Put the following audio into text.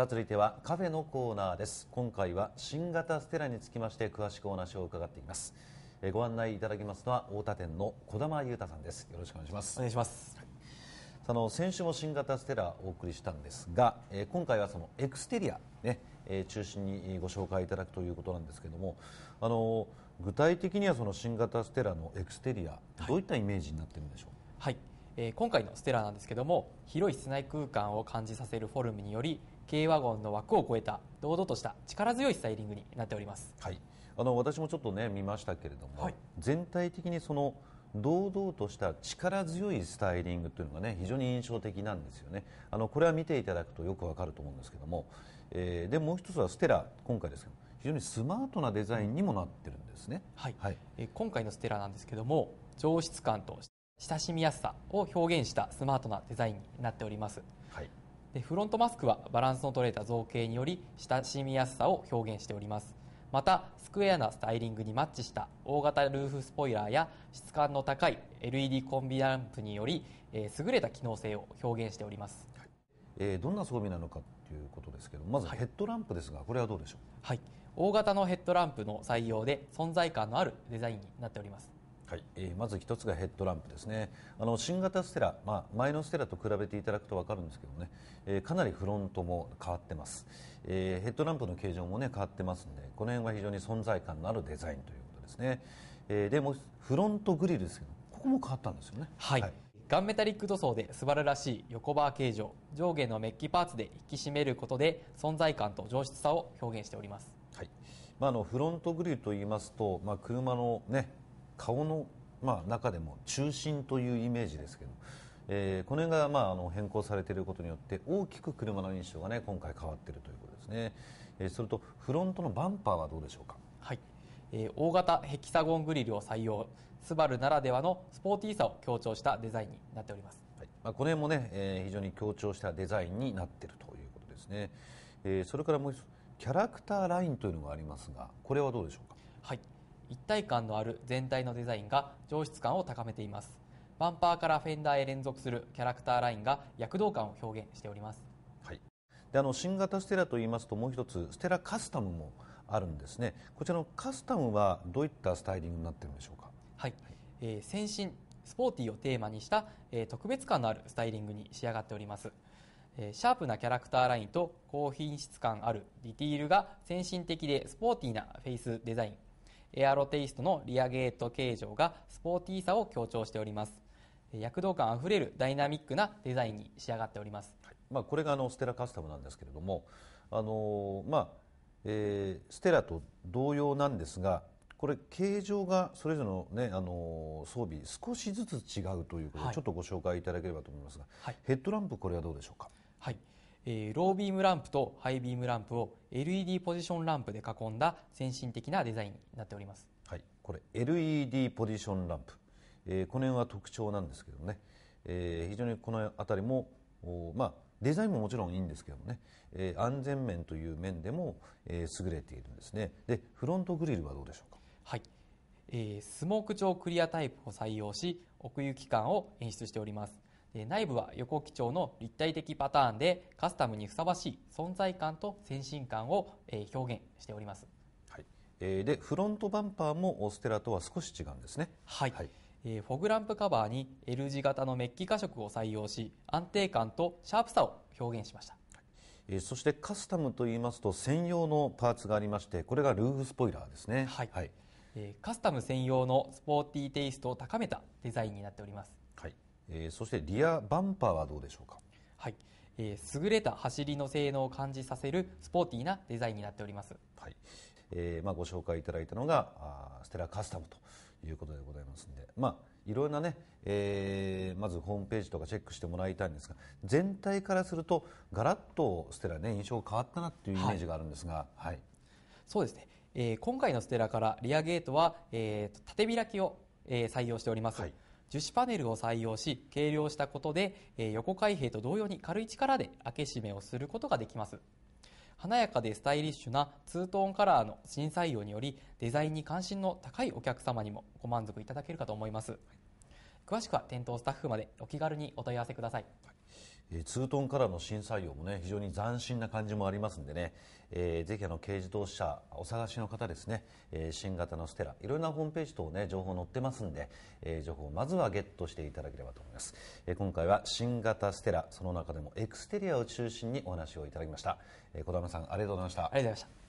さあ続いてはカフェのコーナーです今回は新型ステラにつきまして詳しくお話を伺っていますえご案内いただきますのは太田店の児玉裕太さんですよろしくお願いしますお願いします、はい、その先週も新型ステラお送りしたんですが、え今回はそのエクステリアね、え中心にご紹介いただくということなんですけどもあの具体的にはその新型ステラのエクステリア、はい、どういったイメージになってるんでしょうはい、え今回のステラなんですけども広い室内空間を感じさせるフォルムにより軽ワゴンの枠を超えた堂々とした力強いスタイリングになっております、はい、あの私もちょっとね見ましたけれども、はい、全体的にその堂々とした力強いスタイリングというのがね非常に印象的なんですよねあのこれは見ていただくとよくわかると思うんですけども、えー、でもう一つはステラ今回ですけど非常にスマートなデザインにもなってるんですね、はい、はい、え今回のステラなんですけども上質感と親しみやすさを表現したスマートなデザインになっております、はい、でフロントマスクはバランスの取れた造形により親しみやすさを表現しておりますまたスクエアなスタイリングにマッチした大型ルーフスポイラーや質感の高い LED コンビランプにより、えー、優れた機能性を表現しております、はい、えー、どんな装備なのかということですけどまずヘッドランプですが、はい、これはどうでしょうはい大型のヘッドランプの採用で存在感のあるデザインになっておりますはいえー、まず1つがヘッドランプですねあの新型ステラ、まあ、前のステラと比べていただくと分かるんですけどね、えー、かなりフロントも変わってます、えー、ヘッドランプの形状も、ね、変わってますのでこの辺は非常に存在感のあるデザインということですね、えー、でもフロントグリルですけどここも変わったんですよねはい、はいガンメタリック塗装で素晴らしい横バー形状上下のメッキパーツで引き締めることで存在感と上質さを表現しております、はいまあ、あのフロントグリルといいますと、まあ、車の、ね、顔の、まあ、中でも中心というイメージですけど、えー、この辺が、まあ、あの変更されていることによって大きく車の印象が、ね、今回変わっているということですね、えー、それとフロントのバンパーはどうでしょうか。はいえー、大型ヘキサゴングリルを採用スバルならではのスポーティーさを強調したデザインになっております、はいまあ、この辺もね、えー、非常に強調したデザインになっているということですね、えー、それからもうキャラクターラインというのがありますがこれはどうでしょうかはい一体感のある全体のデザインが上質感を高めていますバンパーからフェンダーへ連続するキャラクターラインが躍動感を表現しております、はい、であの新型ステラといいますともう一つステラカスタムもあるんですねこちらのカスタムはどういったスタイリングになってるんでしょうかはい、えー、先進スポーティーをテーマにした、えー、特別感のあるスタイリングに仕上がっておりますえシャープなキャラクターラインと高品質感あるディティールが先進的でスポーティーなフェイスデザインエアロテイストのリアゲート形状がスポーティーさを強調しております躍動感あふれるダイナミックなデザインに仕上がっております、はい、まあ、これがあのステラカスタムなんですけれどもあのまあえー、ステラと同様なんですがこれ形状がそれぞれの,、ね、あの装備少しずつ違うということで、はい、ちょっとご紹介いただければと思いますが、はい、ヘッドランプこれはどうでしょうか。はいえロービームランプとハイビームランプを LED ポジションランプで囲んだ先進的なデザインになっております、はい、これ LED ポジションランプ、えー、この辺は特徴なんですけどね、えー、非常にこの辺りもまあ、デザインももちろんいいんですけどもね、えー、安全面という面でも、えー、優れているんですねでフロントグリルはどうでしょうかはい、えー、スモーク調クリアタイプを採用し奥行き感を演出しております内部は横基調の立体的パターンでカスタムにふさわしい存在感と先進感を表現しております、はい、でフロントバンパーもステラとは少し違うんですねはい、はい、フォグランプカバーに L 字型のメッキ加色を採用し安定感とシャープさを表現しましたそしてカスタムといいますと専用のパーツがありましてこれがルーフスポイラーですねはい、はい、カスタム専用のスポーティーテイストを高めたデザインになっておりますえー、そしてリアバンパーはどうでしょうかはい、えー、優れた走りの性能を感じさせるスポーティーなデザインになっております、はいえーまあ、ご紹介いただいたのがあステラカスタムということでございますので、まあ、いろいろなね、えー、まずホームページとかチェックしてもらいたいんですが全体からするとガラッとステラね印象変わったなっていうイメージがあるんですが、はい、はい、そうですね、えー、今回のステラからリアゲートは、えー、縦開きを、えー、採用しております。はい樹脂パネルを採用し軽量したことで、え横開閉と同様に軽い力で開け閉めをすることができます華やかでスタイリッシュなツートーンカラーの新採用によりデザインに関心の高いお客様にもご満足いただけるかと思います詳しくは店頭スタッフまでお気軽にお問い合わせくださいえツートンカラーの新採用もね非常に斬新な感じもありますんでね、えー、ぜひあの軽自動車お探しの方ですね、えー、新型のステラいろんなホームページ等ね情報載ってますんで、えー、情報をまずはゲットしていただければと思います、えー、今回は新型ステラその中でもエクステリアを中心にお話をいただきました、えー、小玉さんありがとうございましたありがとうございました